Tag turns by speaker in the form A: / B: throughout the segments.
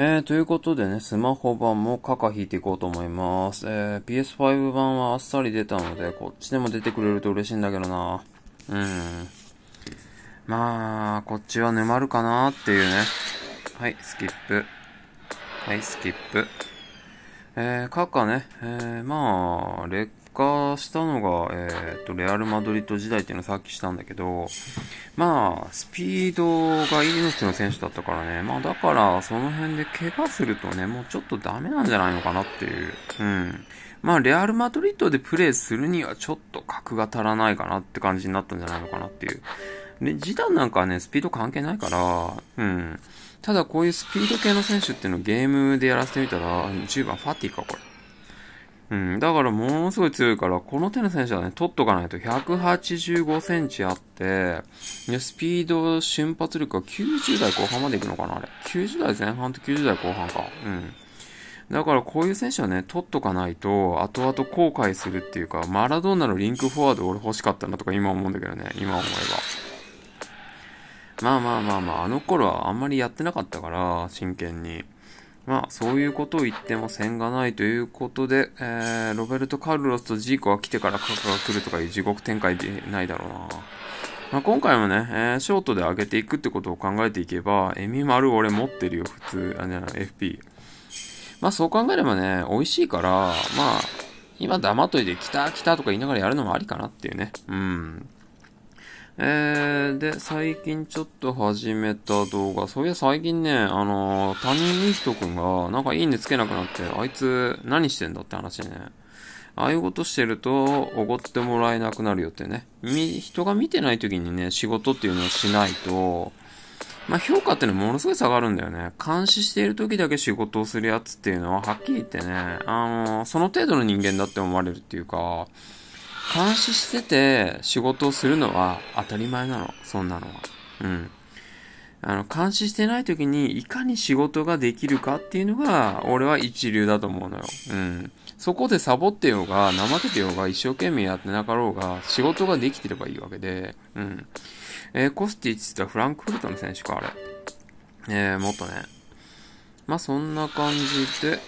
A: えー、ということでね、スマホ版もカカ引いていこうと思います。えー、PS5 版はあっさり出たので、こっちでも出てくれると嬉しいんだけどな。うん。まあ、こっちは沼るかなっていうね。はい、スキップ。はい、スキップ。えー、カカね、えー、まあ、レッ化したのが、えー、とレアル・マドリッド時代っていうのをさっきしたんだけど、まあ、スピードが命の選手だったからね、まあ、だからその辺で怪我するとね、もうちょっとダメなんじゃないのかなっていう。うん。まあ、レアル・マドリッドでプレーするにはちょっと格が足らないかなって感じになったんじゃないのかなっていう。で、時短なんかはね、スピード関係ないから、うん。ただこういうスピード系の選手っていうのをゲームでやらせてみたら、10番ファティか、これ。うん、だからものすごい強いから、この手の選手はね、取っとかないと。185センチあって、スピード、瞬発力は90代後半までいくのかな、あれ。90代前半と90代後半か。うん。だからこういう選手はね、取っとかないと、後々後悔するっていうか、マラドーナのリンクフォワード俺欲しかったなとか今思うんだけどね、今思えば。まあまあまあまあ、あの頃はあんまりやってなかったから、真剣に。まあ、そういうことを言っても線がないということで、えー、ロベルト・カルロスとジーコが来てからカカが来るとかいう地獄展開でないだろうな。まあ、今回もね、えー、ショートで上げていくってことを考えていけば、エミマル俺持ってるよ、普通。あ、じゃな FP。まあそう考えればね、美味しいから、まあ、今黙っといて、来た来たとか言いながらやるのもありかなっていうね。うん。えー、で、最近ちょっと始めた動画。そういや、最近ね、あのー、他人いい人くんが、なんかいいねつけなくなって、あいつ、何してんだって話ね。ああいうことしてると、おごってもらえなくなるよってね。み、人が見てない時にね、仕事っていうのをしないと、まあ、評価ってのはものすごい下がるんだよね。監視している時だけ仕事をするやつっていうのは、はっきり言ってね、あのー、その程度の人間だって思われるっていうか、監視してて仕事をするのは当たり前なの。そんなのは。うん。あの、監視してない時にいかに仕事ができるかっていうのが、俺は一流だと思うのよ。うん。そこでサボってようが、怠けてようが、一生懸命やってなかろうが、仕事ができてればいいわけで、うん。えー、コスティッチってフランクフルトの選手か、あれ。えー、もっとね。まあ、そんな感じで、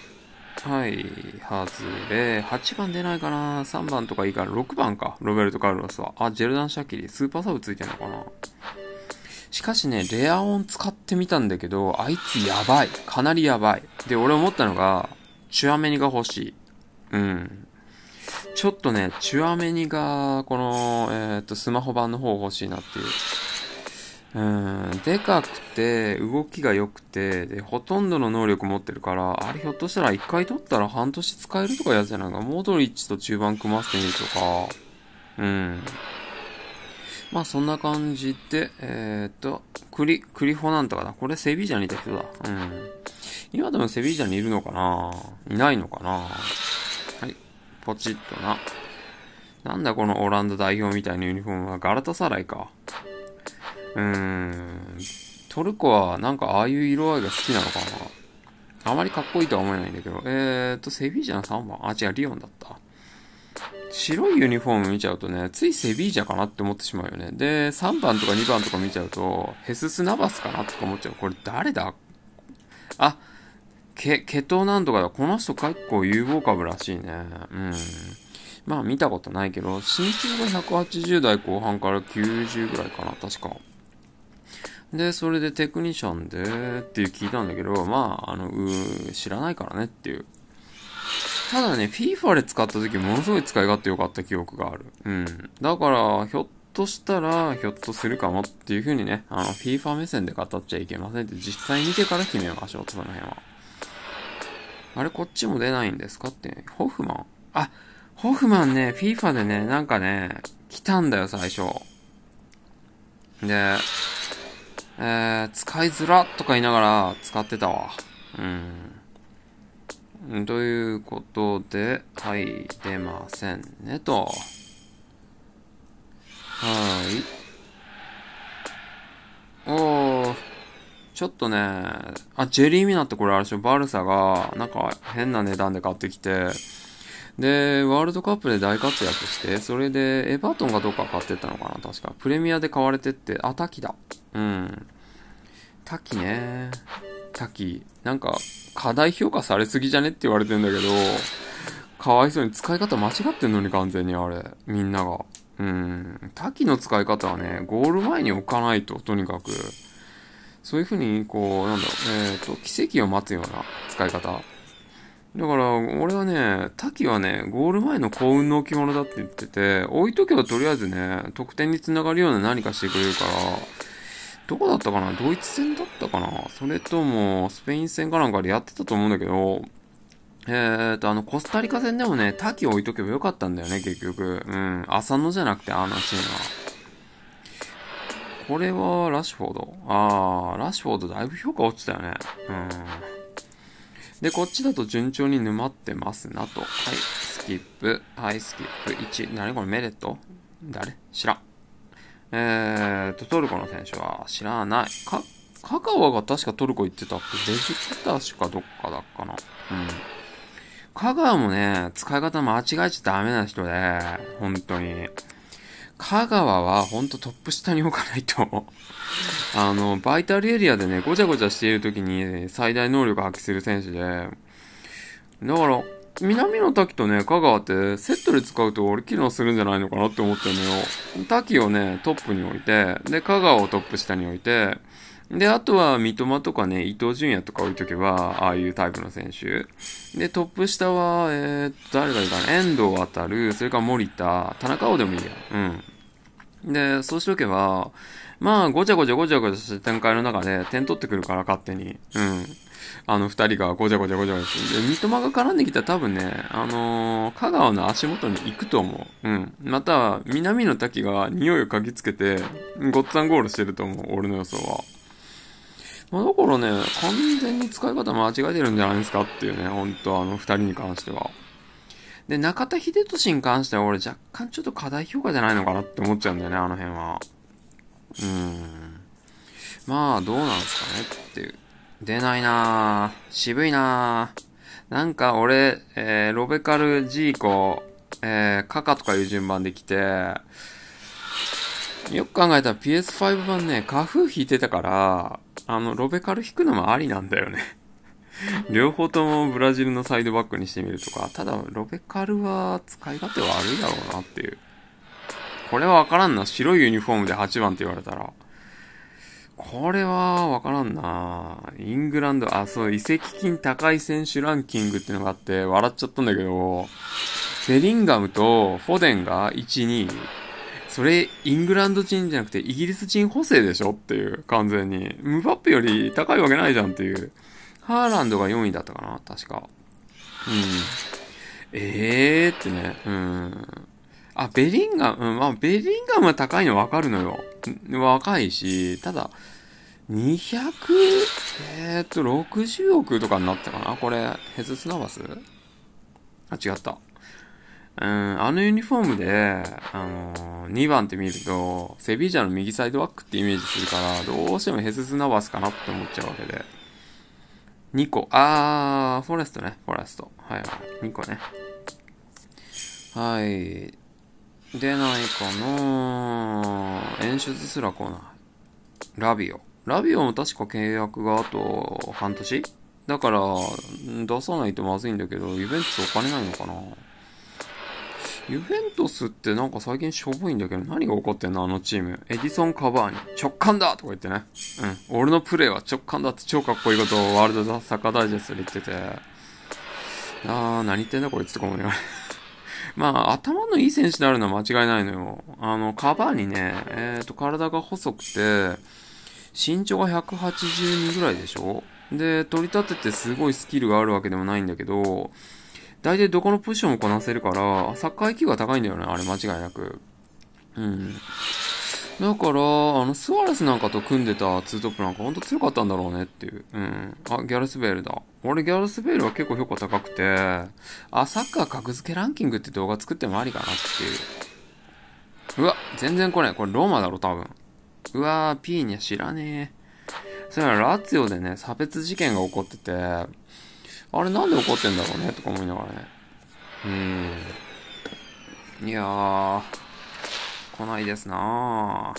A: はい、外れ。8番出ないかな ?3 番とかいいから、6番か。ロベルト・カルロスは。あ、ジェルダン・シャッキリ。スーパーサブついてんのかなしかしね、レア音使ってみたんだけど、あいつやばい。かなりやばい。で、俺思ったのが、チュアメニが欲しい。うん。ちょっとね、チュアメニが、この、えー、っと、スマホ版の方欲しいなっていう。うん、でかくて、動きが良くて、で、ほとんどの能力持ってるから、あれひょっとしたら一回取ったら半年使えるとかやつじゃないか。モドリッチと中盤組ませてみるとか、うん。まあそんな感じで、えー、っと、クリ、クリフォなんとかだ。これセビージャにいた人だ。うん。今でもセビージャにいるのかないないのかなはい。ポチッとな。なんだこのオランダ代表みたいなユニフォームはガラタサライか。うん、トルコはなんかああいう色合いが好きなのかな。あまりかっこいいとは思えないんだけど。えーと、セビージャの3番。あ、違う、リオンだった。白いユニフォーム見ちゃうとね、ついセビージャかなって思ってしまうよね。で、3番とか2番とか見ちゃうと、ヘススナバスかなとか思っちゃう。これ誰だあ、ケ、ケトなんとかだ。この人結構有望株らしいね。うん。まあ見たことないけど、身長が180代後半から90ぐらいかな、確か。で、それでテクニシャンでっていう聞いたんだけど、まあ、あの、うー、知らないからねっていう。ただね、FIFA で使った時ものすごい使い勝手良かった記憶がある。うん。だから、ひょっとしたら、ひょっとするかもっていう風にね、あの、FIFA 目線で語っちゃいけませんって、実際見てから決めましょうその辺は。あれ、こっちも出ないんですかって、ホフマンあ、ホフマンね、FIFA でね、なんかね、来たんだよ、最初。で、えー、使いづらとか言いながら使ってたわ。うん。ということで、はい、出ませんねと。はい。おー。ちょっとね、あ、ジェリーミナってこれあれでしょ、バルサが、なんか変な値段で買ってきて、で、ワールドカップで大活躍して、それでエバートンがどっか買ってったのかな、確か。プレミアで買われてって、あ、滝だ。うん。滝ね。滝。なんか、過大評価されすぎじゃねって言われてんだけど、かわいそうに使い方間違ってんのに完全にあれ。みんなが。うん。滝の使い方はね、ゴール前に置かないと、とにかく。そういうふうに、こう、なんだろう、えっ、ー、と、奇跡を待つような使い方。だから、俺はね、滝はね、ゴール前の幸運の置物だって言ってて、置いとけばとりあえずね、得点につながるような何かしてくれるから、どこだったかなドイツ戦だったかなそれとも、スペイン戦かなんかでやってたと思うんだけど、えーと、あの、コスタリカ戦でもね、滝置いとけばよかったんだよね、結局。うん、浅野じゃなくて、あのチームは。これはラッシュフォード。あー、ラッシュフォードだいぶ評価落ちたよね。うん。で、こっちだと順調に沼ってますなと。はい、スキップ。はい、スキップ。1。何これメレット誰知らん。えーと、トルコの選手は知らない。か、カカワが確かトルコ行ってたっけデジタルしかどっかだっかな。うん。香川もね、使い方間違えちゃダメな人で、本当に。香川はほんとトップ下に置かないと あの、バイタルエリアでね、ごちゃごちゃしている時に最大能力発揮する選手で、だから、南の滝とね、香川ってセットで使うと俺機能するんじゃないのかなって思ってるのよ。滝をね、トップに置いて、で、香川をトップ下に置いて、で、あとは三笘とかね、伊東純也とか置いとけば、ああいうタイプの選手。で、トップ下は、えー、誰がいいかな、遠藤る、それから森田、田中碧でもいいや。うん。で、そうしとけば、まあ、ごちゃごちゃごちゃごちゃした展開の中で点取ってくるから、勝手に。うん。あの、二人がごちゃごちゃごちゃごちゃ。で、三笘が絡んできたら多分ね、あのー、香川の足元に行くと思う。うん。また、南の滝が匂いを嗅ぎつけて、ごっつぁんゴールしてると思う、俺の予想は。まあ、だからね、完全に使い方間違えてるんじゃないですかっていうね、ほんと、あの、二人に関しては。で、中田秀俊に関しては俺若干ちょっと過大評価じゃないのかなって思っちゃうんだよね、あの辺は。うーん。まあ、どうなんすかねっていう。出ないなぁ。渋いなぁ。なんか俺、えー、ロベカル、ジーコ、えー、カカとかいう順番で来て、よく考えたら PS5 版ね、花粉引いてたから、あの、ロベカル引くのもありなんだよね 両方ともブラジルのサイドバックにしてみるとか、ただロベカルは使い勝手悪いだろうなっていう。これはわからんな。白いユニフォームで8番って言われたら。これはわからんな。イングランド、あ、そう、移籍金高い選手ランキングってのがあって笑っちゃったんだけど、ベリンガムとフォデンが1、2。それ、イングランド人じゃなくてイギリス人補正でしょっていう、完全に。ムバッペより高いわけないじゃんっていう。ハーランドが4位だったかな確か。うん。ええー、ってね。うん。あ、ベリンガム、うん、あ、ベリンガムは高いのわかるのよ。若いし、ただ、200、えー、っと、60億とかになったかなこれ、ヘズスナバスあ、違った。うん、あのユニフォームで、あのー、2番って見ると、セビージャの右サイドバックってイメージするから、どうしてもヘズスナバスかなって思っちゃうわけで。2個。あー、フォレストね、フォレスト。はいはい。2個ね。はい。出ないかな演出すら来ない。ラビオ。ラビオも確か契約があと半年だから、出さないとまずいんだけど、イベントお金ないのかなユフェントスってなんか最近しょぼいんだけど何が起こってんのあのチーム。エディソン・カバーに直感だとか言ってね。うん。俺のプレイは直感だって超かっこいいことをワールドサッカーダイジェストで言ってて。あー、何言ってんだこいつとかもね。まあ、頭のいい選手であるのは間違いないのよ。あの、カバーにね、えっ、ー、と、体が細くて、身長が182ぐらいでしょで、取り立ててすごいスキルがあるわけでもないんだけど、大体どこのポジションもこなせるから、サッカー IQ が高いんだよね、あれ間違いなく。うん。だから、あの、スワレスなんかと組んでたツートップなんかほんと強かったんだろうねっていう。うん。あ、ギャルスベールだ。俺ギャルスベールは結構評価高くて、あ、サッカー格付けランキングって動画作ってもありかなっていう。うわ、全然来ない。これローマだろ、多分。うわー、ピーニャ知らねえ。それはラツィオでね、差別事件が起こってて、あれなんで怒ってんだろうねとか思いながらね。うん。いやー、来ないですな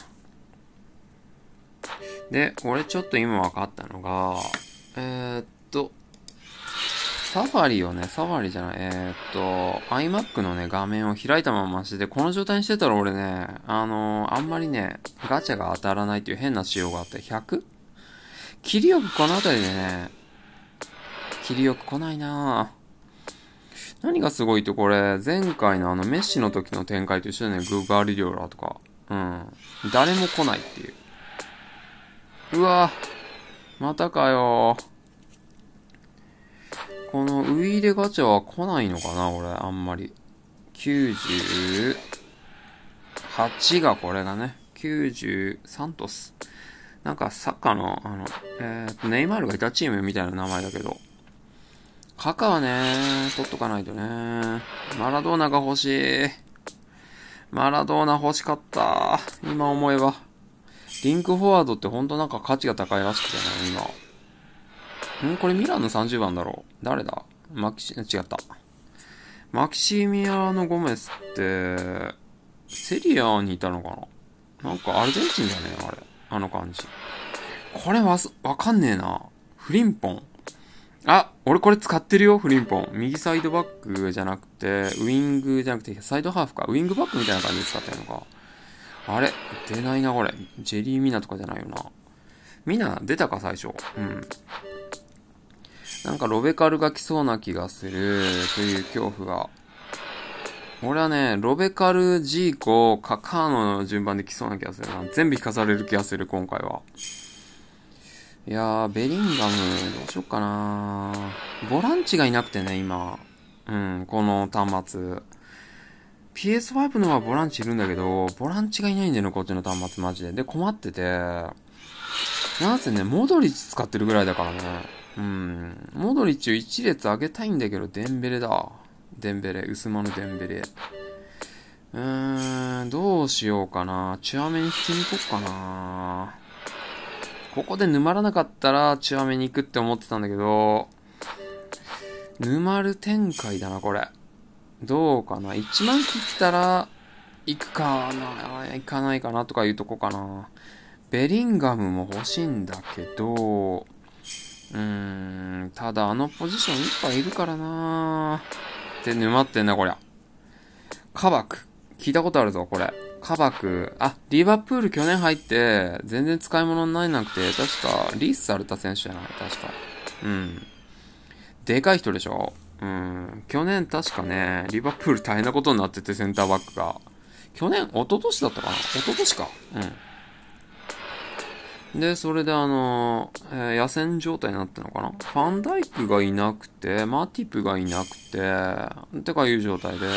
A: ー。で、俺ちょっと今分かったのが、えー、っと、サファリをね、サファリじゃない、えー、っと、iMac のね、画面を開いたまましてて、この状態にしてたら俺ね、あのー、あんまりね、ガチャが当たらないっていう変な仕様があって、100? 切りよくこの辺りでね、切りよく来ないな何がすごいってこれ、前回のあのメッシの時の展開と一緒だね。グバリリーラとか。うん。誰も来ないっていう。うわまたかよこのウイイレガチャは来ないのかな俺、あんまり。98がこれだね。93トス。なんかサッカーの、あの、えー、ネイマールがいたチームみたいな名前だけど。カカはね、取っとかないとね。マラドーナが欲しい。マラドーナ欲しかった。今思えば。リンクフォワードってほんとなんか価値が高いらしくてね、今。んこれミランの30番だろう。誰だマキシ、違った。マキシミアのゴメスって、セリアにいたのかななんかアルゼンチンだね、あれ。あの感じ。これわ、わかんねえな。フリンポン。あ、俺これ使ってるよ、フリンポン。右サイドバックじゃなくて、ウィングじゃなくて、サイドハーフか。ウィングバックみたいな感じで使ってるのか。あれ出ないな、これ。ジェリー・ミナとかじゃないよな。ミナ出たか、最初。うん。なんかロベカルが来そうな気がする、という恐怖が。俺はね、ロベカル、ジーコ、カカーノの順番で来そうな気がするな。全部引かされる気がする、今回は。いやー、ベリンガム、どうしよっかなボランチがいなくてね、今。うん、この端末。PS5 のはボランチいるんだけど、ボランチがいないんだよね、こっちの端末マジで。で、困ってて。なんせね、モドリッチ使ってるぐらいだからね。うん。モドリッチを1列上げたいんだけど、デンベレだ。デンベレ、薄間のデンベレ。うーん、どうしようかな。チュアメに引きに行こっかな。ここで沼らなかったら、チワメに行くって思ってたんだけど、沼る展開だな、これ。どうかな。1万切ったら、行くかな、行かないかなとかいうとこかな。ベリンガムも欲しいんだけど、うーん、ただあのポジション1杯いるからなって沼ってんな、こりゃ。カバク。聞いたことあるぞ、これ。カバク。あ、リバプール去年入って、全然使い物にならなくて、確か、リースされた選手じゃない確か。うん。でかい人でしょうん。去年確かね、リバプール大変なことになってて、センターバックが。去年、一昨年だったかな一昨年か。うん。で、それであのー、えー、野戦状態になったのかなファンダイクがいなくて、マーティップがいなくて、ってかいう状態で、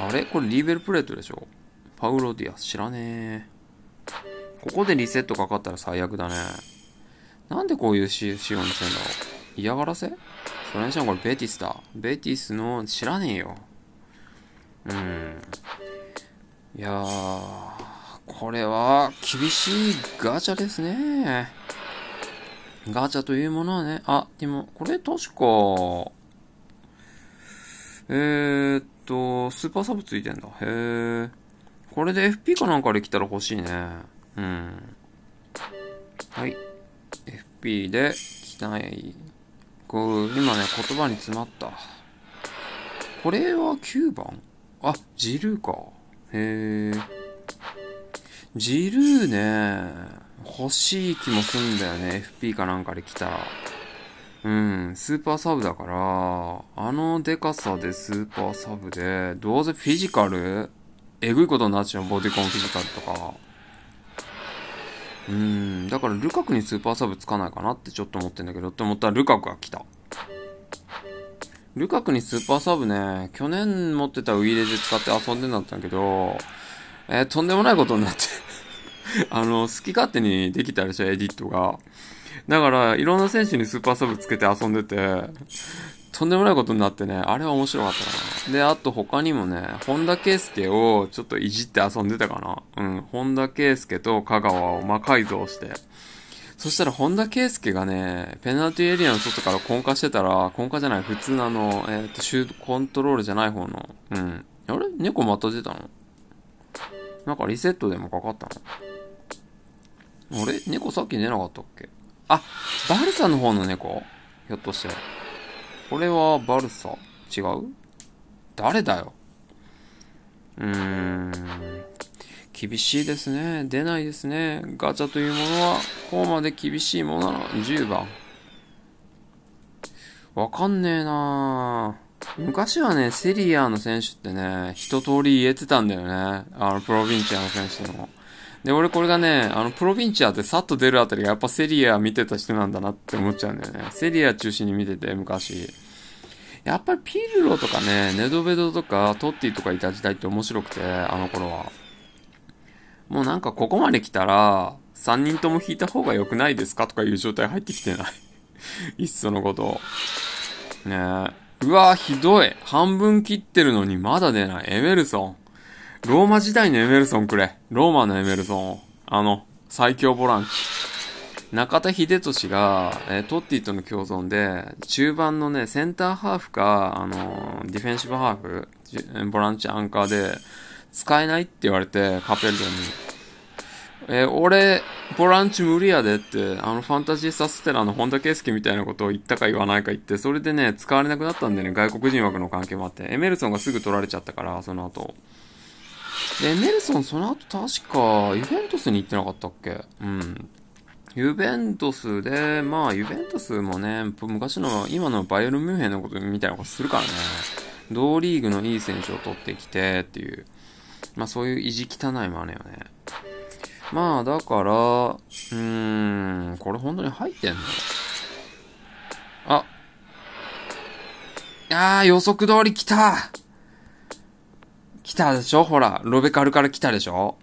A: あれこれリーベルプレートでしょパウロディアス知らねえ。ここでリセットかかったら最悪だね。なんでこういう仕様にしてんだろう嫌がらせそれにしてもこれベティスだ。ベティスの知らねえよ。うん。いやー、これは厳しいガチャですね。ガチャというものはね、あ、でも、これ確か、えー、っと、スーパーサブついてんだ。へえ。これで FP かなんかできたら欲しいね。うん。はい。FP で、たい。こう、今ね、言葉に詰まった。これは9番あ、ジルーか。へえ。ジルーね、欲しい気もすんだよね。FP かなんかで来たら。うん、スーパーサブだから、あのデカさでスーパーサブで、どうせフィジカルえぐいことになっちゃう、ボディコンフィジカルとか。うん、だからルカクにスーパーサブつかないかなってちょっと思ってんだけど、って思ったらルカクが来た。ルカクにスーパーサブね、去年持ってたウィーレで使って遊んでんだったんだけど、えー、とんでもないことになって あの、好き勝手にできたでしょ、エディットが。だから、いろんな選手にスーパーサブつけて遊んでて、とんでもないことになってね、あれは面白かったな。で、あと他にもね、本田圭佑をちょっといじって遊んでたかな。うん、本田圭佑と香川を魔改造して。そしたら本田圭佑がね、ペナルティエリアの外から根下してたら、根下じゃない、普通のあの、えっ、ー、と、シュートコントロールじゃない方の、うん。あれ猫また出たのなんかリセットでもかかったのあれ猫さっき出なかったっけあ、バルサの方の猫ひょっとして。これはバルサ。違う誰だよ。うーん。厳しいですね。出ないですね。ガチャというものは、こうまで厳しいものなの。10番。わかんねえな昔はね、セリアの選手ってね、一通り言えてたんだよね。あの、プロヴィンチアの選手でも。で、俺これがね、あの、プロヴィンチャーってさっと出るあたりがやっぱセリア見てた人なんだなって思っちゃうんだよね。セリア中心に見てて、昔。やっぱりピルロとかね、ネドベドとかトッティとかいた時代って面白くて、あの頃は。もうなんかここまで来たら、3人とも引いた方が良くないですかとかいう状態入ってきてない いっそのこと。ねえ。うわひどい。半分切ってるのにまだ出ない。エメルソン。ローマ時代のエメルソンくれ。ローマのエメルソン。あの、最強ボランチ。中田秀俊が、えー、トッティとの共存で、中盤のね、センターハーフか、あのー、ディフェンシブハーフ、ボランチアンカーで、使えないって言われて、カペルトに。えー、俺、ボランチ無理やでって、あの、ファンタジーサステラの本田圭佑みたいなことを言ったか言わないか言って、それでね、使われなくなったんだよね、外国人枠の関係もあって。エメルソンがすぐ取られちゃったから、その後。で、ネルソンその後確か、ユベントスに行ってなかったっけうん。ユベントスで、まあ、ユベントスもね、昔の、今のバイオル・ムュヘンのことみたいなことするからね。同リーグのいい選手を取ってきてっていう。まあ、そういう意地汚いもあるよね。まあ、だから、うーん、これ本当に入ってんのあ。あー、予測通り来た来たでしょほら、ロベカルから来たでしょ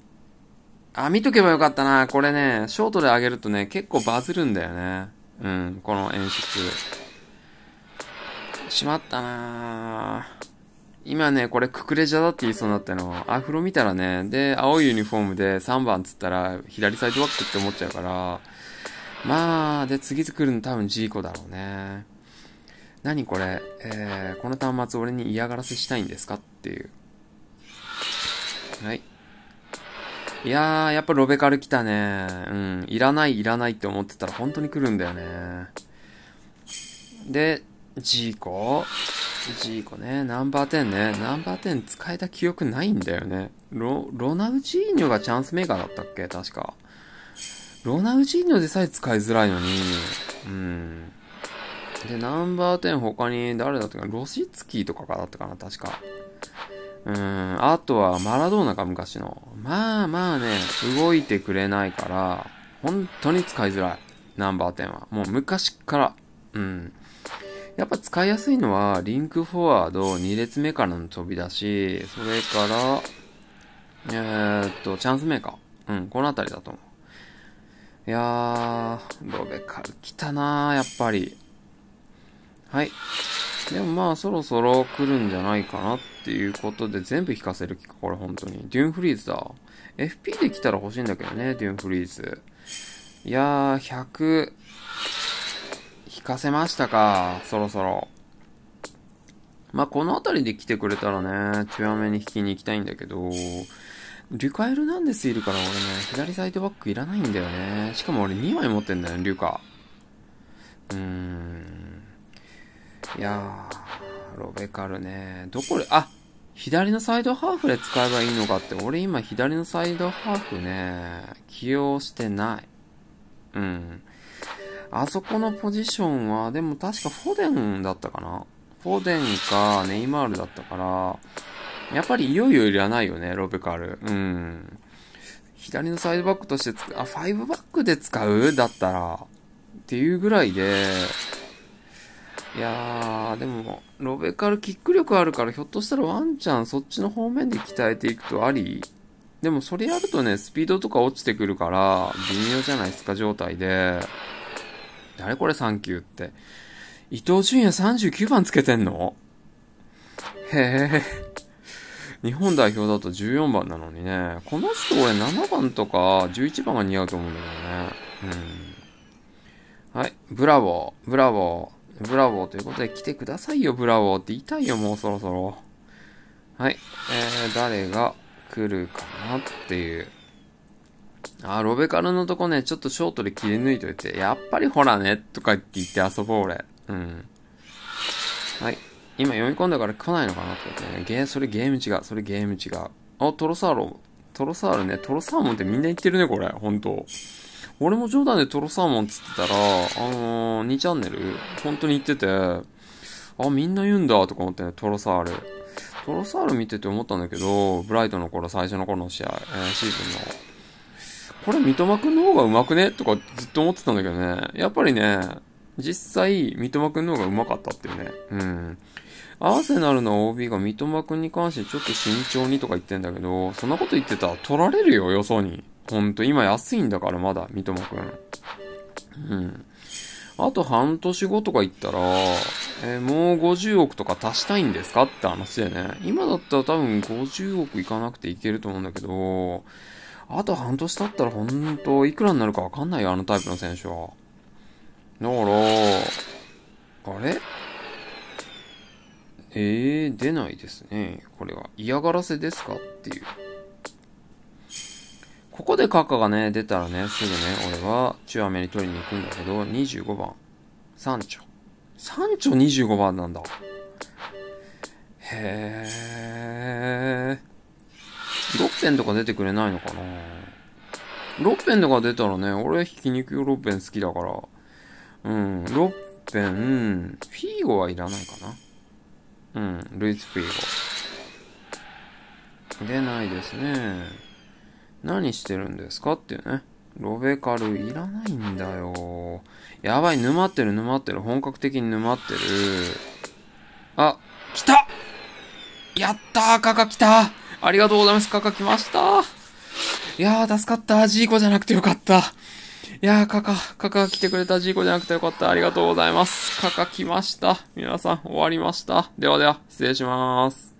A: あ、見とけばよかったな。これね、ショートで上げるとね、結構バズるんだよね。うん、この演出。しまったな今ね、これククレジャだって言いそうになったの。アフロ見たらね、で、青いユニフォームで3番つったら、左サイドバックって思っちゃうから、まあ、で、次作るの多分ジーコだろうね。何これ、えー、この端末俺に嫌がらせしたいんですかっていう。はい。いやー、やっぱロベカル来たね。うん。いらない、いらないって思ってたら本当に来るんだよね。で、ジーコジーコね。ナンバー10ね。ナンバー10使えた記憶ないんだよね。ロ、ロナウジーニョがチャンスメーカーだったっけ確か。ロナウジーニョでさえ使いづらいのに。うん。で、ナンバー10他に誰だったかなロシツキーとかだったかな確か。うん、あとはマラドーナか昔の。まあまあね、動いてくれないから、本当に使いづらい。ナンバー10は。もう昔から。うん。やっぱ使いやすいのは、リンクフォワード2列目からの飛び出し、それから、えー、っと、チャンスメーカー。うん、このあたりだと思う。いやー、ロベカル来たなー、やっぱり。はい。でもまあそろそろ来るんじゃないかなっていうことで全部引かせる気か、これ本当に。デューンフリーズだ。FP で来たら欲しいんだけどね、デューンフリーズ。いやー、100、引かせましたか、そろそろ。まあこの辺りで来てくれたらね、強めに引きに行きたいんだけど、リュカ・エルナンデスいるから俺ね、左サイドバックいらないんだよね。しかも俺2枚持ってんだよね、リュカ。うーん。いやー、ロベカルね。どこで、あ左のサイドハーフで使えばいいのかって、俺今左のサイドハーフね、起用してない。うん。あそこのポジションは、でも確かフォデンだったかな。フォデンかネイマールだったから、やっぱりいよいよいらないよね、ロベカル。うん。左のサイドバックとしてあ、ファイブバックで使うだったら、っていうぐらいで、いやー、でも、ロベカルキック力あるから、ひょっとしたらワンチャンそっちの方面で鍛えていくとありでもそれやるとね、スピードとか落ちてくるから、微妙じゃないですか、状態で。誰これ3級って。伊藤純也39番つけてんのへえ。日本代表だと14番なのにね、この人俺7番とか11番が似合うと思うんだけどね。うん。はい、ブラボー、ブラボー。ブラボーということで来てくださいよ、ブラボーって言いたいよ、もうそろそろ。はい。えー、誰が来るかなっていう。あ、ロベカルのとこね、ちょっとショートで切り抜いといて、やっぱりほらね、とか言って遊ぼう、俺。うん。はい。今読み込んだから来ないのかなと思ってね。ゲー、それゲーム違う。それゲーム違う。あ、トロサーロ。トロサーロね。トロサーモンってみんな言ってるね、これ。本当俺も冗談でトロサーモンつってたら、あのー、2チャンネル、本当に言ってて、あ、みんな言うんだ、とか思ってね、トロサール。トロサール見てて思ったんだけど、ブライトの頃、最初の頃の試合、えー、シーズンの。これ、三笘くんの方が上手くねとかずっと思ってたんだけどね。やっぱりね、実際、三笘くんの方が上手かったっていうね。うん。アーセナルの OB が三笘くんに関してちょっと慎重にとか言ってんだけど、そんなこと言ってたら取られるよ、よそに。ほんと、今安いんだから、まだ、三笘くん。うん。あと半年後とか言ったら、えー、もう50億とか足したいんですかって話でね。今だったら多分50億いかなくていけると思うんだけど、あと半年経ったらほんと、いくらになるかわかんないよ、あのタイプの選手は。だから、あれえー、出ないですね。これは嫌がらせですかっていう。ここでカカがね、出たらね、すぐね、俺はチュアメに取りに行くんだけど、25番。サンチョ。サンチョ25番なんだ。へえ。ー。ッペンとか出てくれないのかなロッペンとか出たらね、俺ひき肉ロッペン好きだから。うん、6。ペン、フィーゴはいらないかな。うん、ルイス・フィーゴ。出ないですね。何してるんですかっていうね。ロベカルいらないんだよ。やばい、沼ってる沼ってる。本格的に沼ってる。あ、来たやったーカカ来たありがとうございます。カカ来ましたいやー、助かった。ジーコじゃなくてよかった。いやー、カカ、カカ来てくれたジーコじゃなくてよかった。ありがとうございます。カカ来ました。皆さん、終わりました。ではでは、失礼します。